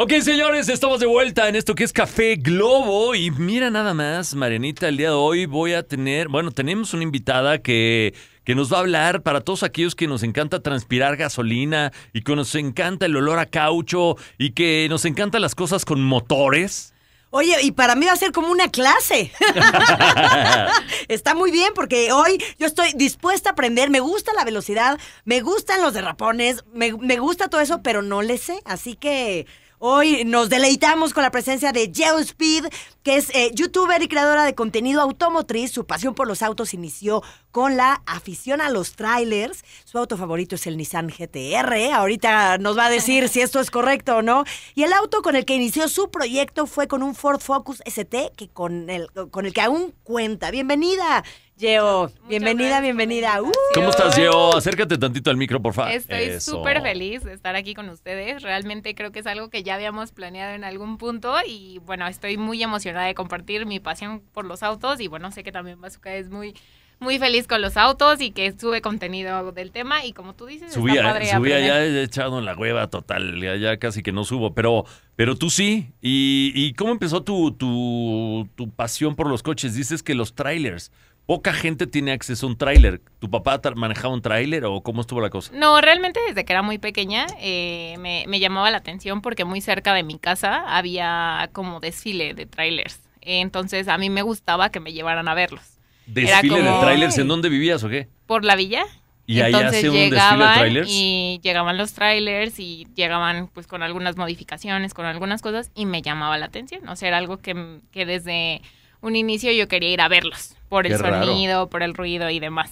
Ok, señores, estamos de vuelta en esto que es Café Globo. Y mira nada más, Marianita, el día de hoy voy a tener, bueno, tenemos una invitada que, que nos va a hablar para todos aquellos que nos encanta transpirar gasolina y que nos encanta el olor a caucho y que nos encantan las cosas con motores. Oye, y para mí va a ser como una clase. Está muy bien porque hoy yo estoy dispuesta a aprender. Me gusta la velocidad, me gustan los derrapones, me, me gusta todo eso, pero no le sé. Así que Hoy nos deleitamos con la presencia de Joe Speed, que es eh, youtuber y creadora de contenido automotriz. Su pasión por los autos inició con la afición a los trailers. Su auto favorito es el Nissan GTR. Ahorita nos va a decir si esto es correcto o no. Y el auto con el que inició su proyecto fue con un Ford Focus ST, que con el, con el que aún cuenta. Bienvenida. Yeo, bienvenida, bienvenida. Uh. ¿Cómo estás, Yeo? Acércate tantito al micro, por favor. Estoy súper feliz de estar aquí con ustedes. Realmente creo que es algo que ya habíamos planeado en algún punto y bueno, estoy muy emocionada de compartir mi pasión por los autos y bueno, sé que también Bazooka es muy muy feliz con los autos y que sube contenido del tema y como tú dices, subía, subía ya he echado en la hueva total, ya, casi que no subo, pero, pero tú sí. ¿Y, cómo empezó tu, pasión por los coches? Dices que los trailers poca gente tiene acceso a un tráiler. ¿Tu papá manejaba un tráiler o cómo estuvo la cosa? No, realmente desde que era muy pequeña eh, me, llamaba la atención porque muy cerca de mi casa había como desfile de trailers. Entonces a mí me gustaba que me llevaran a verlos. ¿Desfile de trailers? ¿En dónde vivías o qué? Por la villa. Y ahí allá llegaban desfile de y llegaban los trailers y llegaban pues con algunas modificaciones, con algunas cosas y me llamaba la atención. O sea, era algo que, que desde un inicio yo quería ir a verlos por el sonido, por el ruido y demás.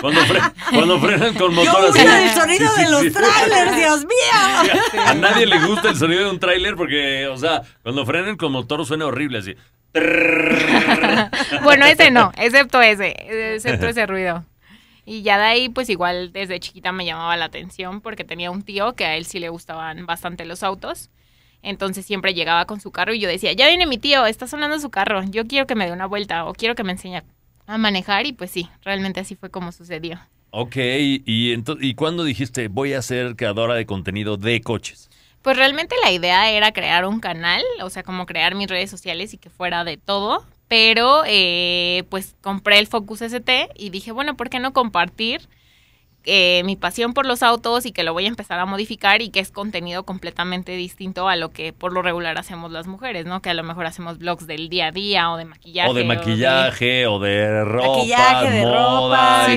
cuando, cuando, frenan con motores. el sonido de los trailers, Dios mío. A nadie le gusta el sonido de un trailer porque, o sea, cuando frenan con motor suena horrible así. bueno, ese no, excepto ese, excepto ese ruido. Y ya de ahí, pues igual desde chiquita me llamaba la atención porque tenía un tío que a él sí le gustaban bastante los autos. Entonces siempre llegaba con su carro y yo decía, ya viene mi tío, está sonando su carro, yo quiero que me dé una vuelta o quiero que me enseñe a manejar y pues sí, realmente así fue como sucedió. Ok, y, entonces, ¿y cuándo dijiste voy a ser creadora de contenido de coches? Pues realmente la idea era crear un canal, o sea, como crear mis redes sociales y que fuera de todo, pero eh, pues compré el Focus ST y dije, bueno, ¿por qué no compartir? Eh, mi pasión por los autos y que lo voy a empezar a modificar y que es contenido completamente distinto a lo que por lo regular hacemos las mujeres, ¿no? Que a lo mejor hacemos blogs del día a día o de maquillaje. O de maquillaje o de, ropa, maquillaje, de ropa,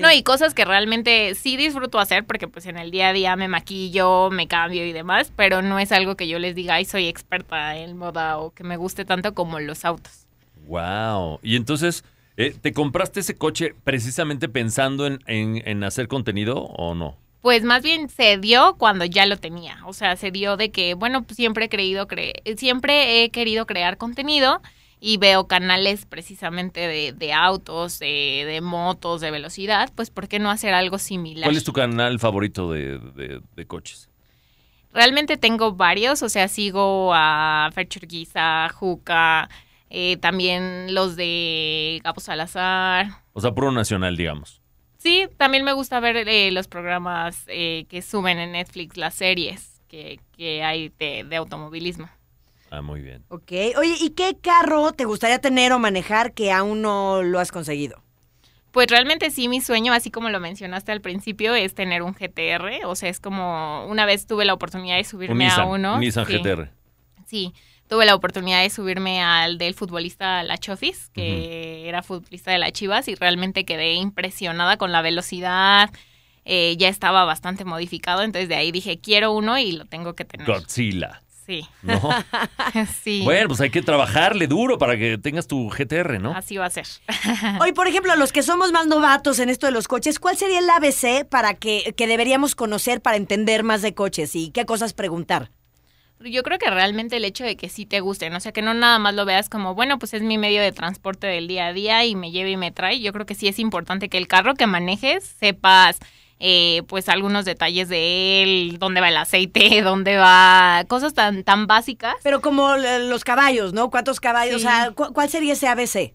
¿no? y cosas que realmente sí disfruto hacer porque pues en el día a día me maquillo, me cambio y demás, pero no es algo que yo les diga, ay, soy experta en moda o que me guste tanto como los autos. Wow. Y entonces eh, ¿Te compraste ese coche precisamente pensando en, hacer contenido o no? pues más bien se dio cuando ya lo tenía. O sea, se dio de que, bueno, pues siempre he creído, siempre he querido crear contenido y veo canales precisamente de, de autos, de, de, motos, de velocidad, pues ¿por qué no hacer algo similar? ¿Cuál es tu canal favorito de, de coches? Realmente tengo varios, o sea, sigo a Ferchurguiza, Juca, eh, también los de Gabo Salazar. O sea, puro nacional, digamos. Sí, también me gusta ver eh, los programas eh, que suben en Netflix, las series que, que hay de, automovilismo. Ah, muy bien. Ok. Oye, ¿y qué carro te gustaría tener o manejar que aún no lo has conseguido? Pues realmente sí, mi sueño, así como lo mencionaste al principio, es tener un GTR. O sea, es como una vez tuve la oportunidad de subirme a uno. Nissan sí. GTR. Sí tuve la oportunidad de subirme al del futbolista La Chofis, que era futbolista de la Chivas, y realmente quedé impresionada con la velocidad. Eh, ya estaba bastante modificado, entonces de ahí dije, quiero uno y lo tengo que tener. Godzilla. Sí. ¿No? sí. Bueno, pues hay que trabajarle duro para que tengas tu GTR, ¿no? Así va a ser. Hoy, por ejemplo, los que somos más novatos en esto de los coches, ¿cuál sería el ABC para que deberíamos conocer para entender más de coches y qué cosas preguntar? Yo creo que realmente el hecho de que sí te gusten, o sea, que no nada más lo veas como, bueno, pues es mi medio de transporte del día a día y me lleva y me trae, yo creo que sí es importante que el carro que manejes sepas eh, pues algunos detalles de él, dónde va el aceite, dónde va, cosas tan, tan básicas. Pero como los caballos, ¿no? ¿Cuántos caballos? O sea, ¿cuál sería ese ABC?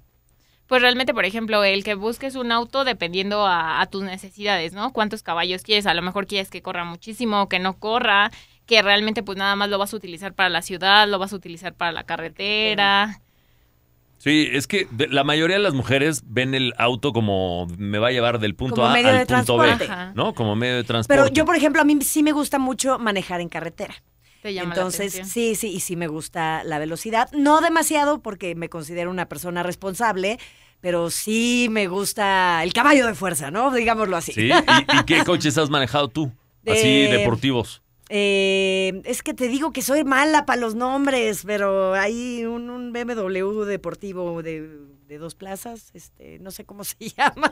Pues realmente, por ejemplo, el que busques un auto dependiendo a, a, tus necesidades, ¿no? ¿Cuántos caballos quieres? A lo mejor quieres que corra muchísimo o que no corra que realmente pues nada más lo vas a utilizar para la ciudad, lo vas a utilizar para la carretera. Sí, es que la mayoría de las mujeres ven el auto como me va a llevar del punto A al punto B, ¿no? Como medio de transporte. Pero yo, por ejemplo, a mí sí me gusta mucho manejar en carretera. Te llama Entonces, sí, sí, y sí me gusta la velocidad. No demasiado porque me considero una persona responsable, pero sí me gusta el caballo de fuerza, ¿no? Digámoslo así. Sí, ¿y, qué coches has manejado tú? Así deportivos. Eh, es que te digo que soy mala para los nombres, pero hay un, BMW deportivo de, dos plazas, este, no sé cómo se llama.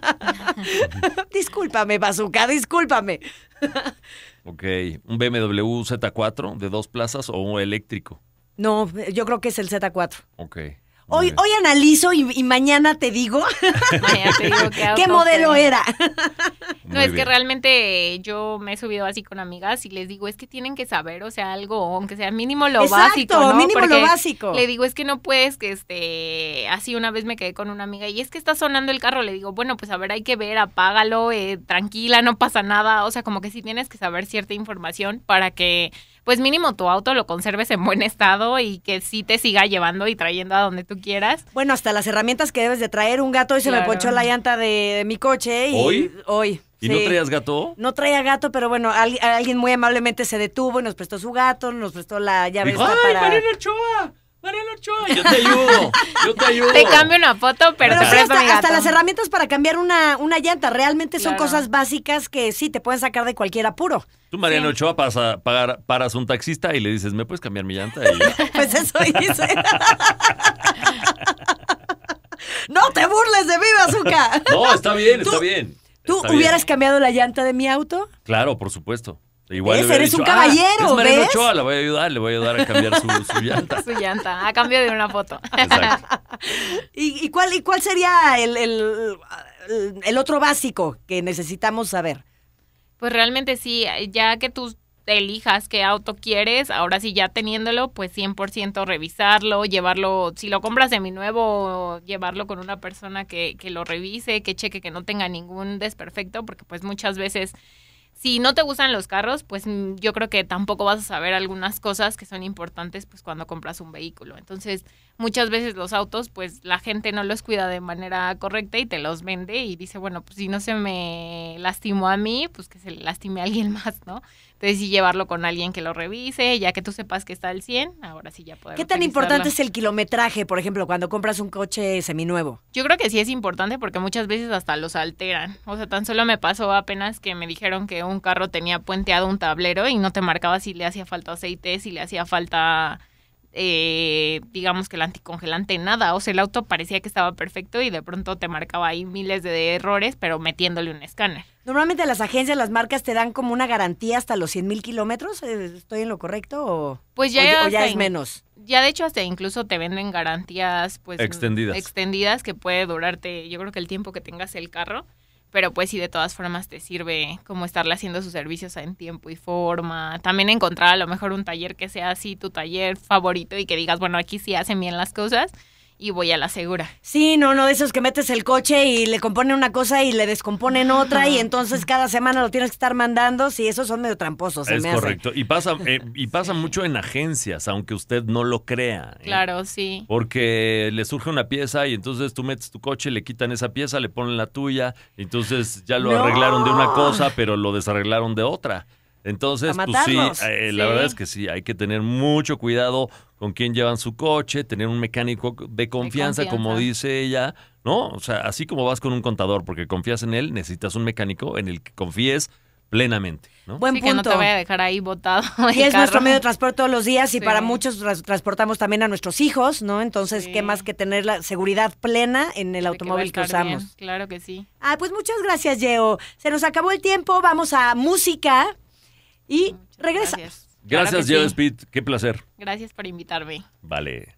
discúlpame, Bazooka, discúlpame. ok, ¿un BMW Z4 de dos plazas o un eléctrico? No, yo creo que es el Z4. Ok. Hoy, analizo y, mañana te digo, qué, modelo era. No, es que realmente yo me he subido así con amigas y les digo, es que tienen que saber, o sea, algo, aunque sea mínimo lo básico. ¿no? mínimo lo básico. Le digo, es que no puedes que este, así una vez me quedé con una amiga y es que está sonando el carro, le digo, bueno, pues a ver, hay que ver, apágalo, eh, tranquila, no pasa nada, o sea, como que sí tienes que saber cierta información para que pues mínimo tu auto lo conserves en buen estado y que sí te siga llevando y trayendo a donde tú quieras. Bueno, hasta las herramientas que debes de traer. Un gato y se me ponchó la llanta de, mi coche. Y, ¿Hoy? Hoy. ¿Y no traías gato? No traía gato, pero bueno, alguien muy amablemente se detuvo y nos prestó su gato, nos prestó la llave. ¡Ay, para... Ochoa! Mariano Ochoa, yo te ayudo, yo te ayudo. Te cambio una foto, pero, hasta, las herramientas para cambiar una, una llanta, realmente son cosas básicas que sí te pueden sacar de cualquier apuro. Tú, Mariano Ochoa, pasa, pagar, paras un taxista y le dices, ¿me puedes cambiar mi llanta? pues eso hice. ¡No te burles de mí, Bazooka! no, está bien, está bien. ¿Tú hubieras cambiado la llanta de mi auto? Claro, por supuesto. Igual Eres un ah, caballero, es ¿ves? Ochoa, voy a ayudar, le voy a ayudar a cambiar su, llanta. su llanta, a cambio de una foto. ¿Y, cuál, ¿Y cuál sería el, otro básico que necesitamos saber? Pues realmente sí, ya que tú elijas qué auto quieres, ahora sí ya teniéndolo, pues 100% revisarlo, llevarlo, si lo compras de mi nuevo, llevarlo con una persona que, que lo revise, que cheque que no tenga ningún desperfecto, porque pues muchas veces si no te gustan los carros, pues mm, yo creo que tampoco vas a saber algunas cosas que son importantes pues cuando compras un vehículo. Entonces, muchas veces los autos pues la gente no los cuida de manera correcta y te los vende y dice, bueno, pues si no se me lastimó a mí, pues que se lastime a alguien más, ¿no? Entonces, sí llevarlo con alguien que lo revise, ya que tú sepas que está al 100, ahora sí ya podemos. ¿Qué tan importante es el kilometraje, por ejemplo, cuando compras un coche seminuevo? Yo creo que sí es importante porque muchas veces hasta los alteran. O sea, tan solo me pasó apenas que me dijeron que un carro tenía puenteado un tablero y no te marcaba si le hacía falta aceite, si le hacía falta, eh, digamos que el anticongelante, nada. O sea, el auto parecía que estaba perfecto y de pronto te marcaba ahí miles de errores, pero metiéndole un escáner. Normalmente las agencias, las marcas te dan como una garantía hasta los 100 mil kilómetros. Eh, ¿Estoy en lo correcto o, pues ya, ya es menos? Ya de hecho hasta incluso te venden garantías pues extendidas. extendidas que puede durarte yo creo que el tiempo que tengas el carro pero pues sí, de todas formas te sirve como estarle haciendo sus servicios en tiempo y forma. También encontrar a lo mejor un taller que sea así tu taller favorito y que digas, bueno, aquí sí hacen bien las cosas y voy a la segura. Sí, no, no, de esos que metes el coche y le componen una cosa y le descomponen otra y entonces cada semana lo tienes que estar mandando, sí, esos son medio tramposos. es correcto, y pasa, eh, y pasa mucho en agencias, aunque usted no lo crea. ¿eh? Claro, sí. Porque le surge una pieza y entonces tú metes tu coche, le quitan esa pieza, le ponen la tuya, entonces ya lo arreglaron de una cosa, pero lo desarreglaron de otra. Entonces, pues sí, eh, la verdad es que sí, hay que tener mucho cuidado con quién llevan su coche, tener un mecánico de confianza, como dice ella, ¿no? O sea, así como vas con un contador porque confías en él, necesitas un mecánico en el que confíes plenamente. ¿no? Buen punto. Que no te voy a dejar ahí botado. Y es nuestro medio de transporte todos los días y para muchos transportamos también a nuestros hijos, ¿no? Entonces, ¿qué más que tener la seguridad plena en el automóvil que, usamos? Claro que sí. Ah, pues muchas gracias, Yeo. Se nos acabó el tiempo, vamos a música. Y regresa. Gracias, gracias Speed. Qué placer. Gracias por invitarme. Vale.